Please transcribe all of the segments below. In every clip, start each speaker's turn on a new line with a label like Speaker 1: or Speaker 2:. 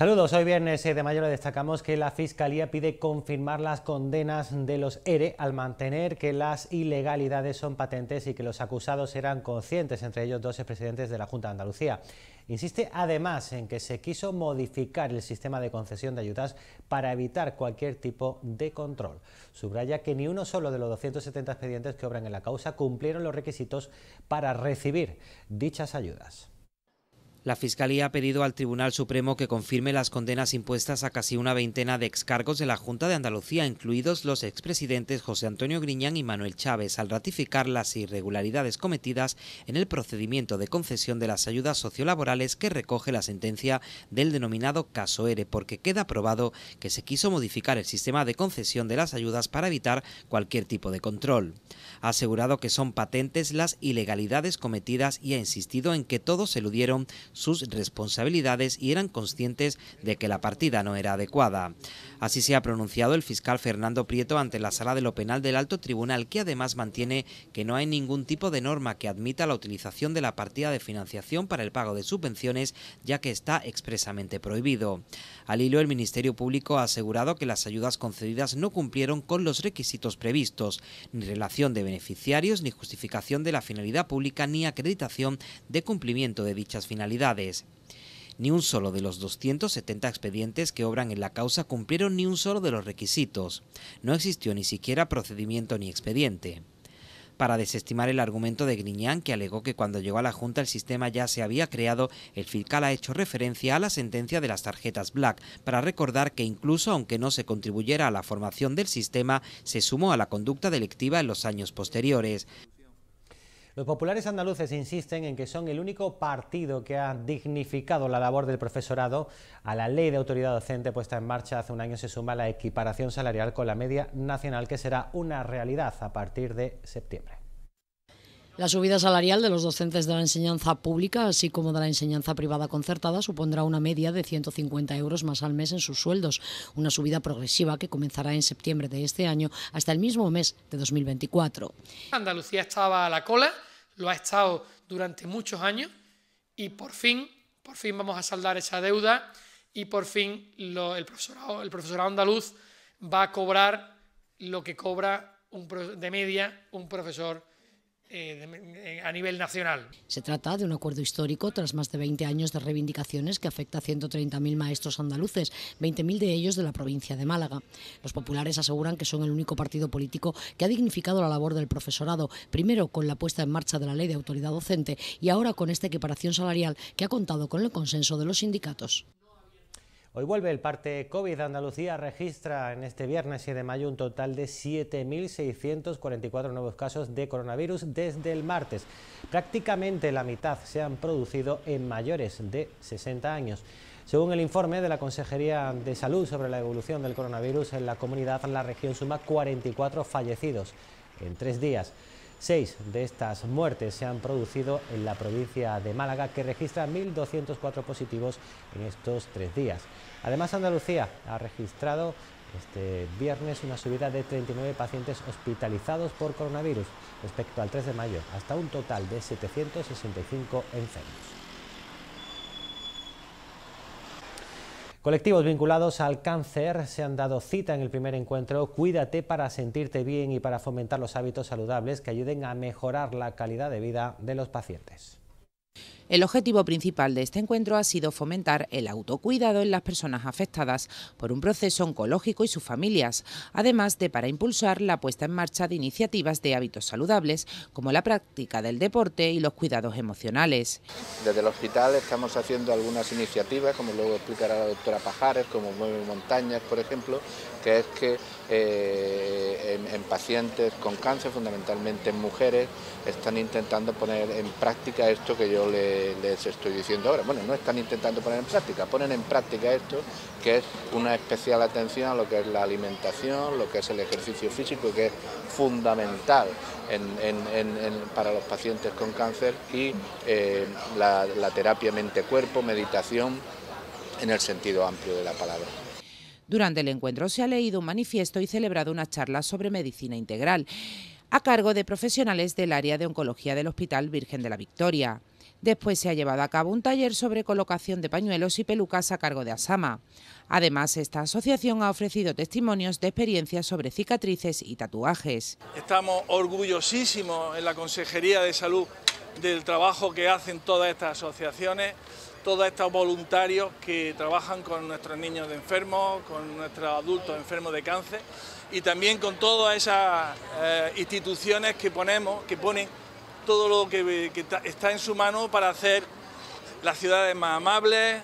Speaker 1: Saludos, hoy viernes 6 eh, de mayo le destacamos que la Fiscalía pide confirmar las condenas de los ERE e al mantener que las ilegalidades son patentes y que los acusados eran conscientes, entre ellos dos expresidentes de la Junta de Andalucía. Insiste además en que se quiso modificar el sistema de concesión de ayudas para evitar cualquier tipo de control. Subraya que ni uno solo de los 270 expedientes que obran en la causa cumplieron los requisitos para recibir dichas ayudas.
Speaker 2: La Fiscalía ha pedido al Tribunal Supremo que confirme las condenas impuestas a casi una veintena de excargos de la Junta de Andalucía, incluidos los expresidentes José Antonio Griñán y Manuel Chávez, al ratificar las irregularidades cometidas en el procedimiento de concesión de las ayudas sociolaborales que recoge la sentencia del denominado caso ERE, porque queda probado que se quiso modificar el sistema de concesión de las ayudas para evitar cualquier tipo de control. Ha asegurado que son patentes las ilegalidades cometidas y ha insistido en que todos eludieron sus responsabilidades y eran conscientes de que la partida no era adecuada. Así se ha pronunciado el fiscal Fernando Prieto ante la sala de lo penal del alto tribunal, que además mantiene que no hay ningún tipo de norma que admita la utilización de la partida de financiación para el pago de subvenciones, ya que está expresamente prohibido. Al hilo, el Ministerio Público ha asegurado que las ayudas concedidas no cumplieron con los requisitos previstos, ni relación de beneficiarios, ni justificación de la finalidad pública, ni acreditación de cumplimiento de dichas finalidades. Ni un solo de los 270 expedientes que obran en la causa cumplieron ni un solo de los requisitos. No existió ni siquiera procedimiento ni expediente para desestimar el argumento de Griñán, que alegó que cuando llegó a la Junta el sistema ya se había creado, el fiscal ha hecho referencia a la sentencia de las tarjetas Black, para recordar que incluso aunque no se contribuyera a la formación del sistema, se sumó a la conducta delictiva en los años posteriores.
Speaker 1: Los populares andaluces insisten en que son el único partido que ha dignificado la labor del profesorado. A la ley de autoridad docente puesta en marcha hace un año se suma la equiparación salarial con la media nacional, que será una realidad a partir de septiembre.
Speaker 3: La subida salarial de los docentes de la enseñanza pública, así como de la enseñanza privada concertada, supondrá una media de 150 euros más al mes en sus sueldos, una subida progresiva que comenzará en septiembre de este año hasta el mismo mes de 2024.
Speaker 1: Andalucía estaba a la cola lo ha estado durante muchos años y por fin, por fin vamos a saldar esa deuda y por fin el, profesorado, el andaluz va a cobrar lo que cobra un, de media un profesor eh, eh, a nivel nacional.
Speaker 3: Se trata de un acuerdo histórico tras más de 20 años de reivindicaciones que afecta a 130.000 maestros andaluces, 20.000 de ellos de la provincia de Málaga. Los populares aseguran que son el único partido político que ha dignificado la labor del profesorado, primero con la puesta en marcha de la ley de autoridad docente y ahora con esta equiparación salarial que ha contado con el consenso de los sindicatos.
Speaker 1: Hoy vuelve el parte COVID. Andalucía registra en este viernes 7 de mayo un total de 7.644 nuevos casos de coronavirus desde el martes. Prácticamente la mitad se han producido en mayores de 60 años. Según el informe de la Consejería de Salud sobre la evolución del coronavirus en la comunidad, la región suma 44 fallecidos en tres días. Seis de estas muertes se han producido en la provincia de Málaga, que registra 1.204 positivos en estos tres días. Además, Andalucía ha registrado este viernes una subida de 39 pacientes hospitalizados por coronavirus respecto al 3 de mayo, hasta un total de 765 enfermos. Colectivos vinculados al cáncer se han dado cita en el primer encuentro Cuídate para sentirte bien y para fomentar los hábitos saludables que ayuden a mejorar la calidad de vida
Speaker 4: de los pacientes. El objetivo principal de este encuentro ha sido fomentar el autocuidado en las personas afectadas por un proceso oncológico y sus familias, además de para impulsar la puesta en marcha de iniciativas de hábitos saludables, como la práctica del deporte y los cuidados emocionales.
Speaker 5: Desde el hospital estamos haciendo algunas iniciativas, como luego explicará la doctora Pajares, como Mueve Montañas, por ejemplo, que es que eh, en, pacientes con cáncer, fundamentalmente en mujeres, están intentando poner en práctica esto que yo les estoy diciendo ahora. Bueno, no están intentando poner en práctica, ponen en práctica esto, que es una especial atención a lo que es la alimentación, lo que es el ejercicio físico, que es fundamental para los pacientes con cáncer, y eh, la terapia mente-cuerpo, meditación, en el sentido amplio de la palabra.
Speaker 4: Durante el encuentro se ha leído un manifiesto y celebrado una charla sobre medicina integral a cargo de profesionales del área de oncología del Hospital Virgen de la Victoria. Después se ha llevado a cabo un taller sobre colocación de pañuelos y pelucas a cargo de Asama. Además, esta asociación ha ofrecido testimonios de experiencias sobre cicatrices y tatuajes.
Speaker 5: Estamos orgullosísimos en la Consejería de Salud del trabajo que hacen todas estas asociaciones todos estos voluntarios que trabajan con nuestros niños enfermos, con nuestros adultos enfermos de cáncer y también con todas esas eh, instituciones que ponemos, que ponen todo lo que está en su mano para hacer las ciudades más amables,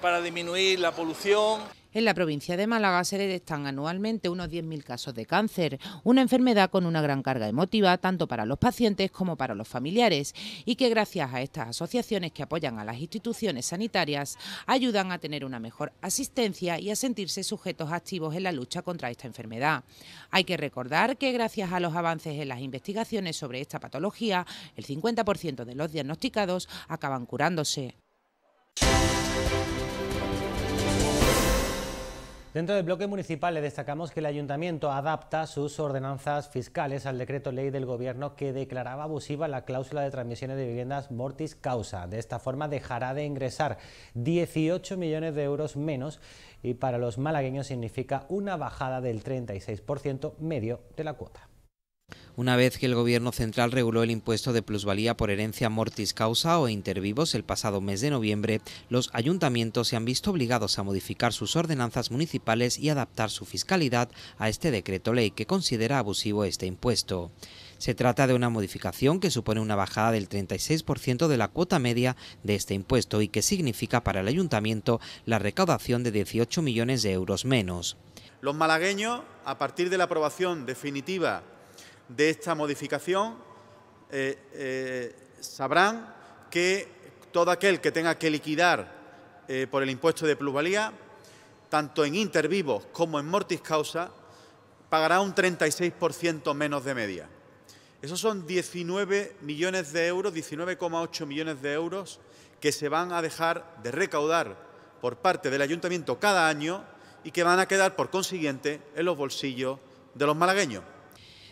Speaker 5: para disminuir la polución.
Speaker 4: En la provincia de Málaga se detectan anualmente unos 10.000 casos de cáncer, una enfermedad con una gran carga emotiva tanto para los pacientes como para los familiares y que gracias a estas asociaciones que apoyan a las instituciones sanitarias ayudan a tener una mejor asistencia y a sentirse sujetos activos en la lucha contra esta enfermedad. Hay que recordar que gracias a los avances en las investigaciones sobre esta patología, el 50% de los diagnosticados acaban curándose.
Speaker 1: Dentro del bloque municipal le destacamos que el
Speaker 4: ayuntamiento adapta
Speaker 1: sus ordenanzas fiscales al decreto ley del gobierno que declaraba abusiva la cláusula de transmisiones de viviendas mortis causa. De esta forma dejará de ingresar 18 millones de euros menos y para los malagueños significa una bajada del 36% medio de la cuota.
Speaker 2: Una vez que el gobierno central reguló el impuesto de plusvalía por herencia mortis causa o intervivos el pasado mes de noviembre, los ayuntamientos se han visto obligados a modificar sus ordenanzas municipales y adaptar su fiscalidad a este decreto ley que considera abusivo este impuesto. Se trata de una modificación que supone una bajada del 36% de la cuota media de este impuesto y que significa para el ayuntamiento la recaudación de 18 millones de euros menos.
Speaker 5: Los malagueños, a partir de la aprobación definitiva de esta modificación eh, eh, sabrán que todo aquel que tenga que liquidar eh, por el impuesto de plusvalía, tanto en intervivos como en mortis causa, pagará un 36% menos de media. Esos son 19 millones de euros, 19,8 millones de euros que se van a dejar de recaudar por parte del ayuntamiento cada año y que van a quedar, por consiguiente, en los bolsillos de
Speaker 2: los malagueños.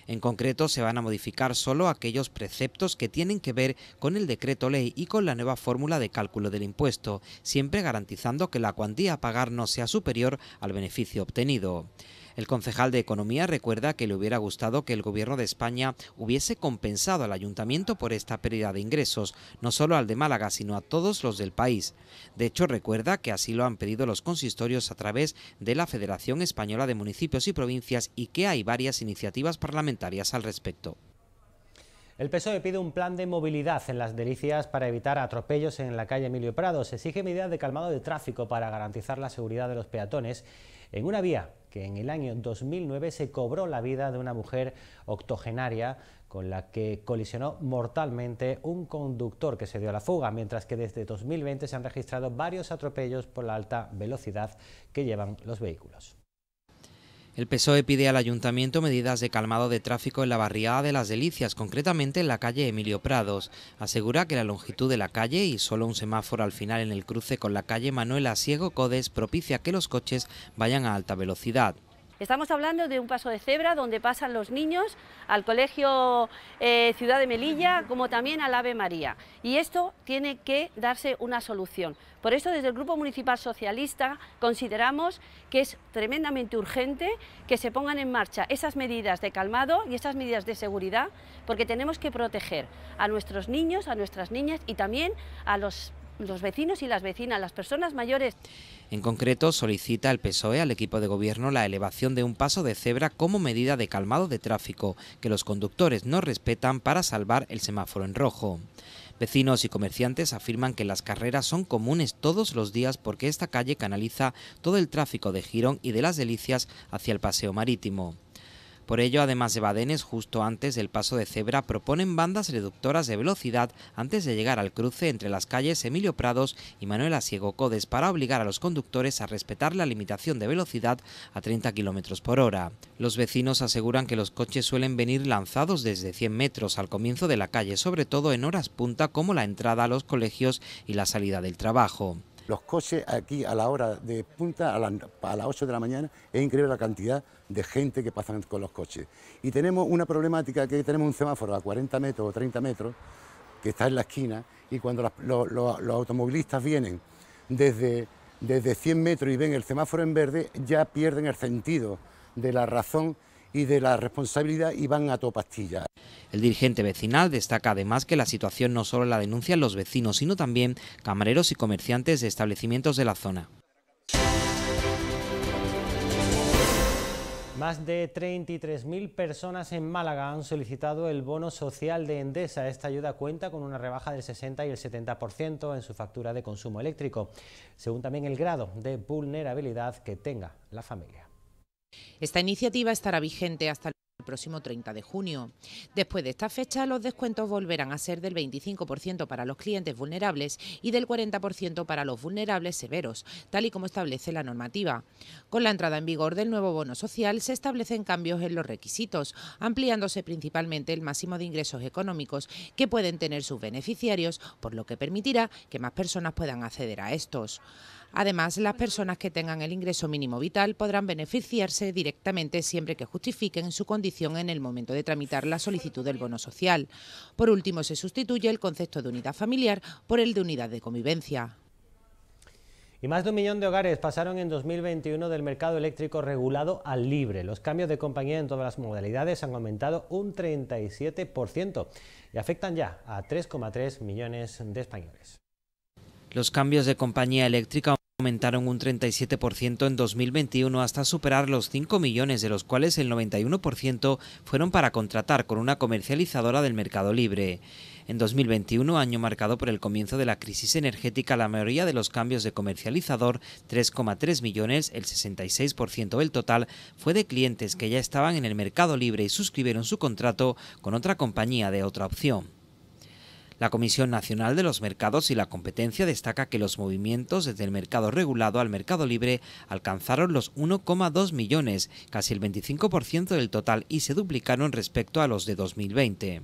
Speaker 2: En concreto, se van a modificar solo aquellos preceptos que tienen que ver con el decreto ley y con la nueva fórmula de cálculo del impuesto, siempre garantizando que la cuantía a pagar no sea superior al beneficio obtenido. El concejal de Economía recuerda que le hubiera gustado que el Gobierno de España hubiese compensado al ayuntamiento por esta pérdida de ingresos, no solo al de Málaga, sino a todos los del país. De hecho, recuerda que así lo han pedido los consistorios a través de la Federación Española de Municipios y Provincias y que hay varias iniciativas parlamentarias al respecto.
Speaker 1: El PSOE pide un plan de movilidad en las delicias para evitar atropellos en la calle Emilio Prado. Se exige medidas de calmado de tráfico para garantizar la seguridad de los peatones en una vía que en el año 2009 se cobró la vida de una mujer octogenaria con la que colisionó mortalmente un conductor que se dio a la fuga, mientras que desde 2020 se han registrado varios atropellos por la alta velocidad que llevan los vehículos.
Speaker 2: El PSOE pide al ayuntamiento medidas de calmado de tráfico en la barriada de las Delicias, concretamente en la calle Emilio Prados. Asegura que la longitud de la calle y solo un semáforo al final en el cruce con la calle Manuela Ciego Codes propicia que los coches vayan a alta velocidad.
Speaker 4: Estamos hablando de un paso de cebra donde pasan los niños al Colegio eh, Ciudad de Melilla, como también al Ave María. Y esto tiene que darse una solución. Por eso desde el Grupo Municipal Socialista consideramos que es tremendamente urgente que se pongan en marcha esas medidas de calmado y esas medidas de seguridad, porque tenemos que proteger a nuestros niños, a nuestras niñas y también a los los vecinos y las vecinas, las personas mayores.
Speaker 2: En concreto, solicita el PSOE al equipo de gobierno la elevación de un paso de cebra como medida de calmado de tráfico, que los conductores no respetan para salvar el semáforo en rojo. Vecinos y comerciantes afirman que las carreras son comunes todos los días porque esta calle canaliza todo el tráfico de Girón y de las Delicias hacia el paseo marítimo. Por ello, además de badenes justo antes del paso de cebra, proponen bandas reductoras de velocidad antes de llegar al cruce entre las calles Emilio Prados y Manuel Asiego Codes para obligar a los conductores a respetar la limitación de velocidad a 30 km por hora. Los vecinos aseguran que los coches suelen venir lanzados desde 100 metros al comienzo de la calle, sobre todo en horas punta como la entrada a los colegios y la salida del trabajo. Los
Speaker 1: coches aquí a la
Speaker 2: hora de punta, a, las 8 de la mañana, es increíble la cantidad de gente que pasa con los
Speaker 5: coches. Y tenemos una problemática que tenemos un semáforo a 40 metros o 30 metros, que está en la esquina, y cuando los, automovilistas vienen desde, desde
Speaker 2: 100 metros y ven el semáforo en verde, ya pierden el sentido de la razón y de la responsabilidad y van a topastilla. El dirigente vecinal destaca además que la situación no solo la denuncian los vecinos, sino también camareros y comerciantes de establecimientos de la zona.
Speaker 1: Más de 33.000 personas en Málaga han solicitado el bono social de Endesa. Esta ayuda cuenta con una rebaja del 60 y el 70% en su factura de consumo eléctrico, según también el grado
Speaker 4: de vulnerabilidad que tenga la familia. Esta iniciativa estará vigente hasta el próximo 30 de junio. Después de esta fecha, los descuentos volverán a ser del 25% para los clientes vulnerables y del 40% para los vulnerables severos, tal y como establece la normativa. Con la entrada en vigor del nuevo bono social, se establecen cambios en los requisitos, ampliándose principalmente el máximo de ingresos económicos que pueden tener sus beneficiarios, por lo que permitirá que más personas puedan acceder a estos. Además, las personas que tengan el ingreso mínimo vital podrán beneficiarse directamente siempre que justifiquen su condición en el momento de tramitar la solicitud del bono social. Por último, se sustituye el concepto de unidad familiar por el de unidad de convivencia. Y más de un millón de
Speaker 1: hogares pasaron en 2021 del mercado eléctrico regulado al libre. Los cambios de compañía en todas las modalidades han aumentado un 37% y afectan ya a 3,3 millones de españoles.
Speaker 2: Los cambios de compañía eléctrica aumentaron un 37% en 2021 hasta superar los 5 millones, de los cuales el 91% fueron para contratar con una comercializadora del mercado libre. En 2021, año marcado por el comienzo de la crisis energética, la mayoría de los cambios de comercializador, 3,3 millones, el 66% del total, fue de clientes que ya estaban en el mercado libre y suscribieron su contrato con otra compañía de otra opción. La Comisión Nacional de los Mercados y la Competencia destaca que los movimientos desde el mercado regulado al mercado libre alcanzaron los 1,2 millones, casi el 25% del total, y se duplicaron respecto a los de 2020.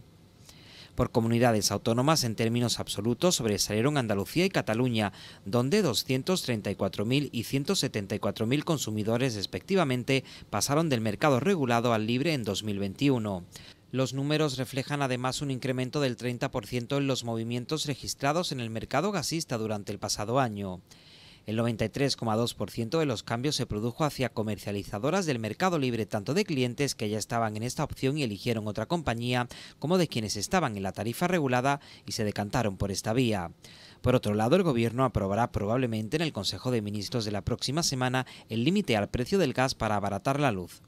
Speaker 2: Por comunidades autónomas en términos absolutos sobresalieron Andalucía y Cataluña, donde 234.000 y 174.000 consumidores respectivamente pasaron del mercado regulado al libre en 2021. Los números reflejan además un incremento del 30% en los movimientos registrados en el mercado gasista durante el pasado año. El 93,2% de los cambios se produjo hacia comercializadoras del mercado libre, tanto de clientes que ya estaban en esta opción y eligieron otra compañía, como de quienes estaban en la tarifa regulada y se decantaron por esta vía. Por otro lado, el Gobierno aprobará probablemente en el Consejo de Ministros de la próxima semana el límite al precio del gas para abaratar la luz.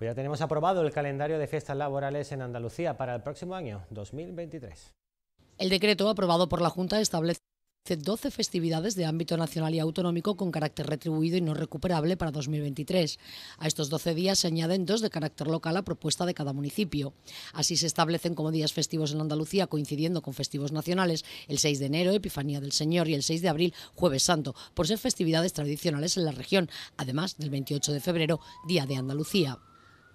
Speaker 1: Pues ya tenemos aprobado el calendario de fiestas laborales en Andalucía para el próximo año, 2023.
Speaker 3: El decreto aprobado por la Junta establece 12 festividades de ámbito nacional y autonómico con carácter retribuido y no recuperable para 2023. A estos 12 días se añaden dos de carácter local a propuesta de cada municipio. Así se establecen como días festivos en Andalucía coincidiendo con festivos nacionales el 6 de enero, Epifanía del Señor, y el 6 de abril, Jueves Santo, por ser festividades tradicionales en la región, además del 28 de febrero, Día de Andalucía.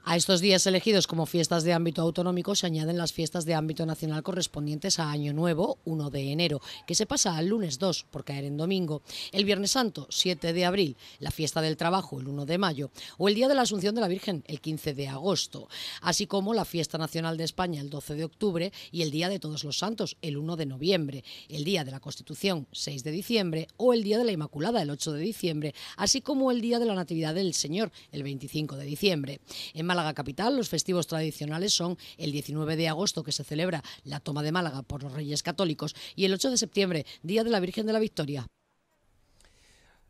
Speaker 3: A estos días elegidos como fiestas de ámbito autonómico se añaden las fiestas de ámbito nacional correspondientes a Año Nuevo, 1 de enero, que se pasa al lunes 2 por caer en domingo, el Viernes Santo, 7 de abril, la fiesta del trabajo, el 1 de mayo, o el Día de la Asunción de la Virgen, el 15 de agosto, así como la fiesta nacional de España, el 12 de octubre, y el Día de Todos los Santos, el 1 de noviembre, el Día de la Constitución, 6 de diciembre, o el Día de la Inmaculada, el 8 de diciembre, así como el Día de la Natividad del Señor, el 25 de diciembre. Málaga Capital, los festivos tradicionales son el 19 de agosto, que se celebra la toma de Málaga por los Reyes Católicos, y el 8 de septiembre, Día de la Virgen de la Victoria.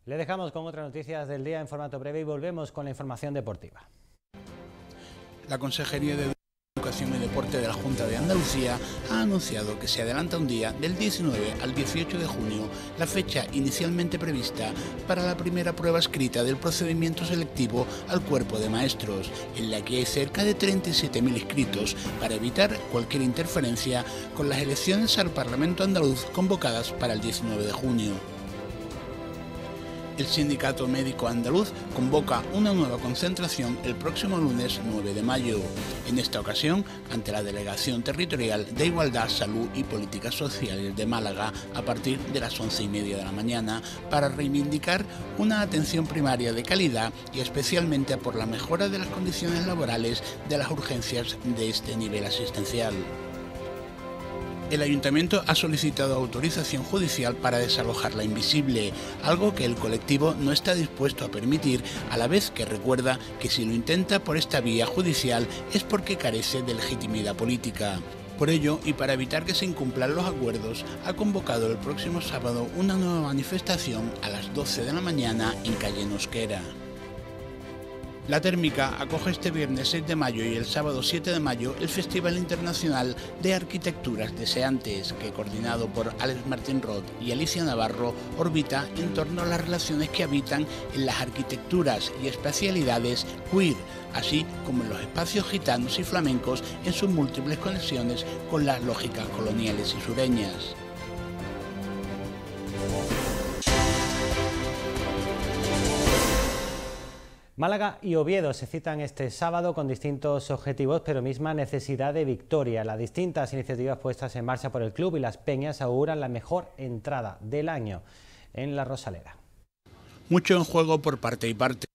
Speaker 1: Le dejamos con otras noticias del día en formato breve y volvemos con la información deportiva.
Speaker 5: La Consejería de Educación y Deporte de la Junta de Andalucía ha anunciado que se adelanta un día del 19 al 18 de junio la fecha inicialmente prevista para la primera prueba escrita del procedimiento selectivo al cuerpo de maestros, en la que hay cerca de 37.000 inscritos para evitar cualquier interferencia con las elecciones al Parlamento andaluz convocadas para el 19 de junio el Sindicato Médico Andaluz convoca una nueva concentración el próximo lunes 9 de mayo, en esta ocasión ante la Delegación Territorial de Igualdad, Salud y Políticas Sociales de Málaga a partir de las 11 y media de la mañana para reivindicar una atención primaria de calidad y especialmente por la mejora de las condiciones laborales de las urgencias de este nivel asistencial el ayuntamiento ha solicitado autorización judicial para desalojar la invisible, algo que el colectivo no está dispuesto a permitir, a la vez que recuerda que si lo intenta por esta vía judicial es porque carece de legitimidad política. Por ello, y para evitar que se incumplan los acuerdos, ha convocado el próximo sábado una nueva manifestación a las 12 de la mañana en calle Nosquera. La térmica acoge este viernes 6 de mayo y el sábado 7 de mayo el Festival Internacional de Arquitecturas Deseantes, que coordinado por Alex Martín Roth y Alicia Navarro orbita en torno a las relaciones que habitan en las arquitecturas y especialidades queer, así como en los espacios gitanos y flamencos en sus múltiples conexiones con las lógicas coloniales
Speaker 1: y sureñas. Málaga y Oviedo se citan este sábado con distintos objetivos, pero misma necesidad de victoria. Las distintas iniciativas puestas en marcha por el club y las peñas auguran la mejor entrada del año en la Rosalera.
Speaker 5: Mucho en juego por parte y parte.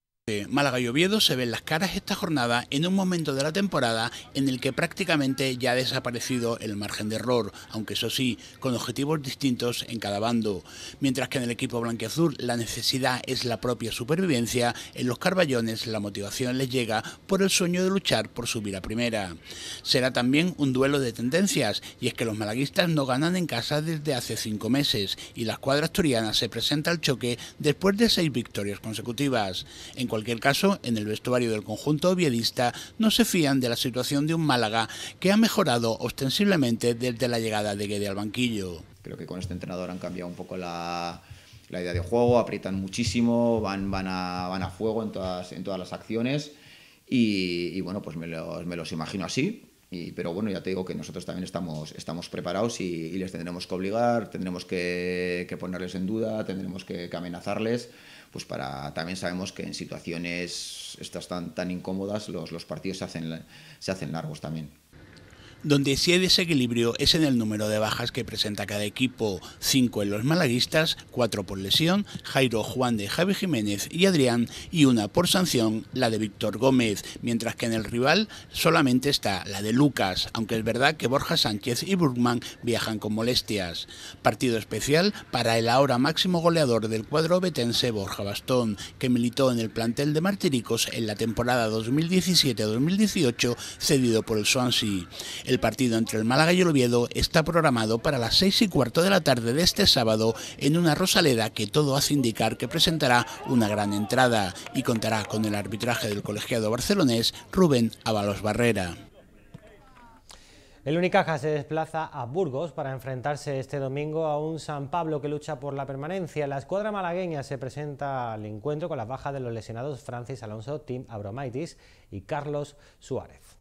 Speaker 5: Málaga y Oviedo se ven las caras esta jornada en un momento de la temporada en el que prácticamente ya ha desaparecido el margen de error, aunque eso sí, con objetivos distintos en cada bando. Mientras que en el equipo blanquiazul la necesidad es la propia supervivencia, en los carballones la motivación les llega por el sueño de luchar por subir a primera. Será también un duelo de tendencias, y es que los malaguistas no ganan en casa desde hace cinco meses, y la escuadra asturiana se presenta al choque después de seis victorias consecutivas. En en cualquier caso, en el vestuario del conjunto oviedista no se fían de la situación de un Málaga que ha mejorado ostensiblemente desde la llegada de Guede al banquillo. Creo que con este entrenador han cambiado un poco la, idea de juego, aprietan
Speaker 1: muchísimo, van, van, a, van fuego en todas, las acciones y, bueno, pues me los, imagino así. pero bueno, ya te digo que nosotros también estamos, preparados y, les tendremos que obligar, tendremos que, ponerles en duda, tendremos que amenazarles pues para también sabemos que en situaciones estas tan, tan incómodas los, los partidos
Speaker 5: se hacen, se hacen largos también. Donde sí hay desequilibrio es en el número de bajas que presenta cada equipo, ...cinco en los malaguistas, cuatro por lesión, Jairo Juan de Javi Jiménez y Adrián y una por sanción, la de Víctor Gómez, mientras que en el rival solamente está la de Lucas, aunque es verdad que Borja Sánchez y Burgman viajan con molestias. Partido especial para el ahora máximo goleador del cuadro betense Borja Bastón, que militó en el plantel de Martiricos en la temporada 2017-2018 cedido por el Swansea. El partido entre el Málaga y el Oviedo está programado para las seis y cuarto de la tarde de este sábado en una Rosaleda que todo hace indicar que presentará una gran entrada y contará con el arbitraje del colegiado barcelonés Rubén Ábalos Barrera.
Speaker 1: El Unicaja se desplaza a Burgos para enfrentarse este domingo a un San Pablo que lucha por la permanencia. La escuadra malagueña se presenta al encuentro con las bajas de los lesionados Francis Alonso, Tim Abromaitis y Carlos Suárez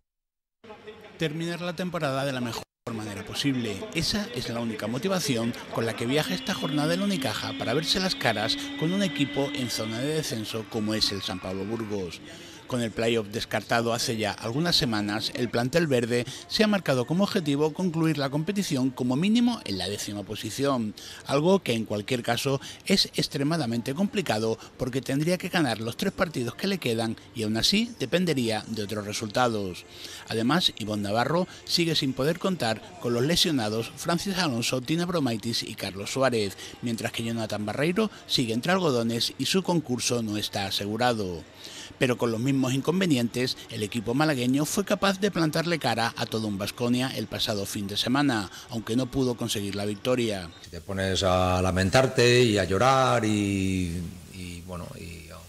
Speaker 5: terminar la temporada de la mejor manera posible. Esa es la única motivación con la que viaja esta jornada el Unicaja para verse las caras con un equipo en zona de descenso como es el San Pablo Burgos. Con el playoff descartado hace ya algunas semanas, el plantel verde se ha marcado como objetivo concluir la competición como mínimo en la décima posición, algo que en cualquier caso es extremadamente complicado porque tendría que ganar los tres partidos que le quedan y aún así dependería de otros resultados. Además, Ivonne Navarro sigue sin poder contar con los lesionados Francis Alonso, Tina Bromaitis y Carlos Suárez, mientras que Jonathan Barreiro sigue entre algodones y su concurso no está asegurado pero con los mismos inconvenientes, el equipo malagueño fue capaz de plantarle cara a todo un Vasconia el pasado fin de semana, aunque no pudo conseguir la victoria. Si te pones a lamentarte y a llorar y,
Speaker 1: bueno, y oh,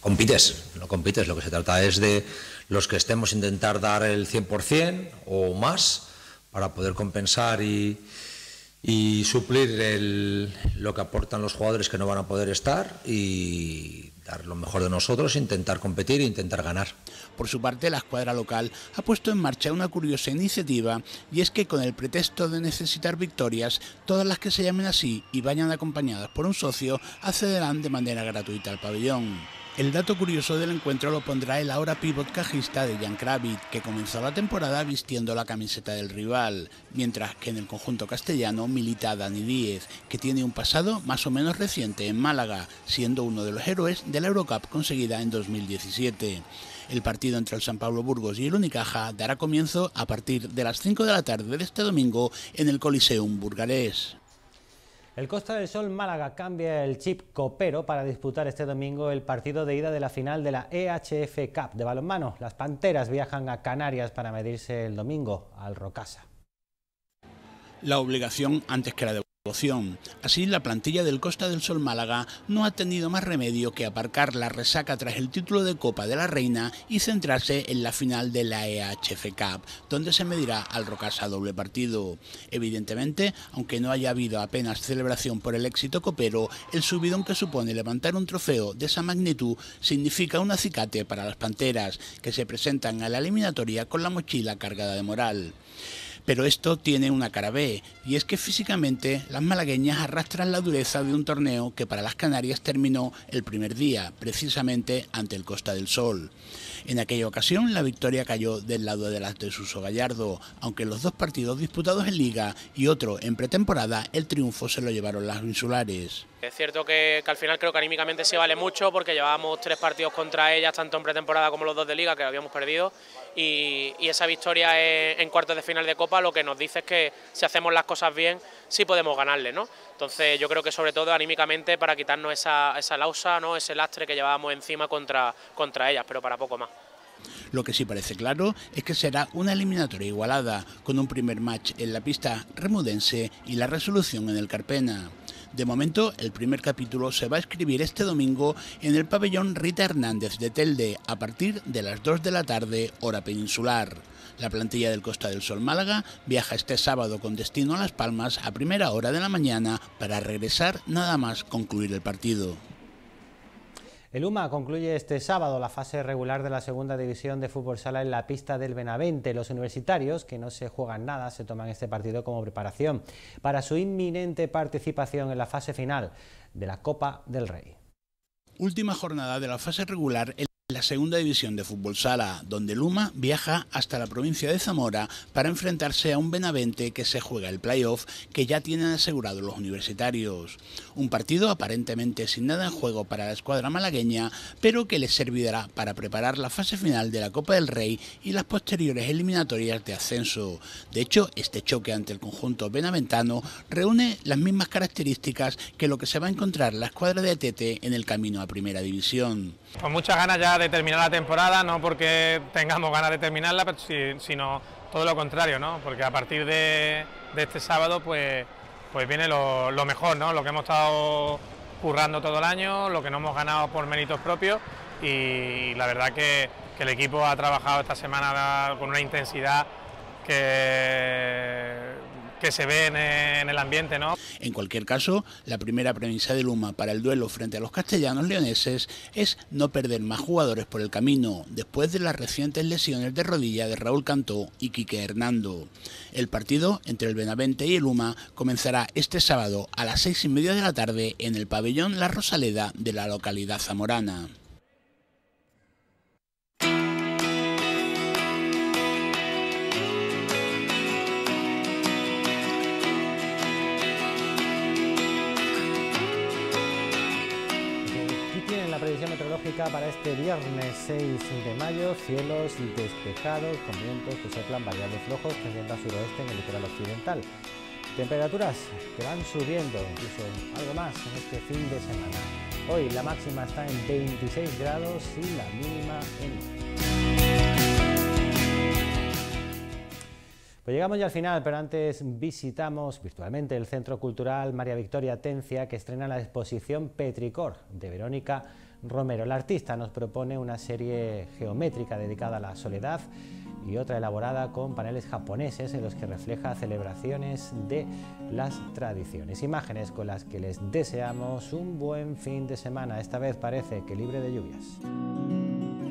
Speaker 1: compites, no compites, lo que se trata es de los que estemos intentar dar el 100% o más para poder compensar y, suplir lo que aportan los
Speaker 5: jugadores que no van a poder estar y dar lo mejor de nosotros, intentar competir e intentar ganar. Por su parte, la escuadra local ha puesto en marcha una curiosa iniciativa y es que con el pretexto de necesitar victorias, todas las que se llamen así y vayan acompañadas por un socio accederán de manera gratuita al pabellón. El dato curioso del encuentro lo pondrá el ahora pivot cajista de Jan kravit que comenzó la temporada vistiendo la camiseta del rival, mientras que en el conjunto castellano milita Dani Díez, que tiene un pasado más o menos reciente en Málaga, siendo uno de los héroes de la Eurocup conseguida en 2017. El partido entre el San Pablo Burgos y el Unicaja dará comienzo a partir de las 5 de la tarde de este domingo en el Coliseum burgalés.
Speaker 1: El Costa del Sol Málaga cambia el chip copero para disputar este domingo el partido de ida de la final de la EHF Cup de balonmano. Las Panteras viajan a Canarias para medirse el domingo al Rocasa.
Speaker 5: La obligación antes que la Así, la plantilla del Costa del Sol Málaga no ha tenido más remedio que aparcar la resaca tras el título de Copa de la Reina y centrarse en la final de la EHF Cup, donde se medirá al Rocasa doble partido. Evidentemente, aunque no haya habido apenas celebración por el éxito copero, el subidón que supone levantar un trofeo de esa magnitud significa un acicate para las panteras, que se presentan a la eliminatoria con la mochila cargada de moral. Pero esto tiene una cara B, y es que físicamente las malagueñas arrastran la dureza de un torneo que para las Canarias terminó el primer día, precisamente ante el Costa del Sol. En aquella ocasión la victoria cayó del lado de las de Suso Gallardo, aunque los dos partidos disputados en liga y otro en pretemporada, el triunfo se lo llevaron las insulares. Es cierto que, al final creo que anímicamente sí vale mucho porque llevábamos tres partidos contra ellas, tanto en pretemporada como los dos de liga, que habíamos perdido. Y, esa victoria en, en, cuartos de final de Copa lo que nos dice es que si hacemos las cosas bien, sí podemos ganarle. ¿no? Entonces yo creo que sobre todo anímicamente para quitarnos esa, lausa, ¿no? ese lastre que llevábamos encima contra, contra ellas, pero para poco más. Lo que sí parece claro es que será una eliminatoria igualada, con un primer match en la pista remudense y la resolución en el Carpena. De momento, el primer capítulo se va a escribir este domingo en el pabellón Rita Hernández de Telde a partir de las 2 de la tarde, hora peninsular. La plantilla del Costa del Sol Málaga viaja este sábado con destino a Las Palmas a primera hora de la mañana para regresar nada más concluir el partido.
Speaker 1: El UMA concluye este sábado la fase regular de la segunda división de fútbol sala en la pista del Benavente. Los universitarios, que no se juegan nada, se toman este partido como preparación para su inminente participación en la fase final de la Copa del Rey.
Speaker 5: Última jornada de la fase regular. La segunda división de fútbol sala, donde Luma viaja hasta la provincia de Zamora para enfrentarse a un Benavente que se juega el playoff que ya tienen asegurado los universitarios. Un partido aparentemente sin nada en juego para la escuadra malagueña, pero que les servirá para preparar la fase final de la Copa del Rey y las posteriores eliminatorias de ascenso. De hecho, este choque ante el conjunto benaventano reúne las mismas características que lo que se va a encontrar la escuadra de Tete en el camino a Primera División.
Speaker 1: Con muchas ganas ya de terminar la temporada, no porque tengamos ganas de terminarla, sino todo lo contrario, ¿no? porque a partir de, este sábado pues, pues viene lo, mejor, lo que hemos estado currando todo el año, lo que no hemos ganado por méritos propios y la verdad que el equipo ha trabajado esta semana con una intensidad que que se ve en, el ambiente. ¿no?
Speaker 5: En cualquier caso, la primera premisa de Luma para el duelo frente a los castellanos leoneses es no perder más jugadores por el camino después de las recientes lesiones de rodilla de Raúl Cantó y Quique Hernando. El partido entre el Benavente y el Luma comenzará este sábado a las seis y media de la tarde en el pabellón La Rosaleda de la localidad zamorana.
Speaker 1: para este viernes 6 de mayo, cielos despejados con vientos que soplan variables flojos que a suroeste en el litoral occidental. Temperaturas que van subiendo, incluso algo más en este fin de semana. Hoy la máxima está en 26 grados y la mínima en... Pues llegamos ya al final, pero antes visitamos virtualmente el Centro Cultural María Victoria Atencia que estrena la exposición Petricor de Verónica Romero. El artista nos propone una serie geométrica dedicada a la soledad y otra elaborada con paneles japoneses en los que refleja celebraciones de las tradiciones. Imágenes con las que les deseamos un buen fin de semana, esta vez parece que libre de lluvias.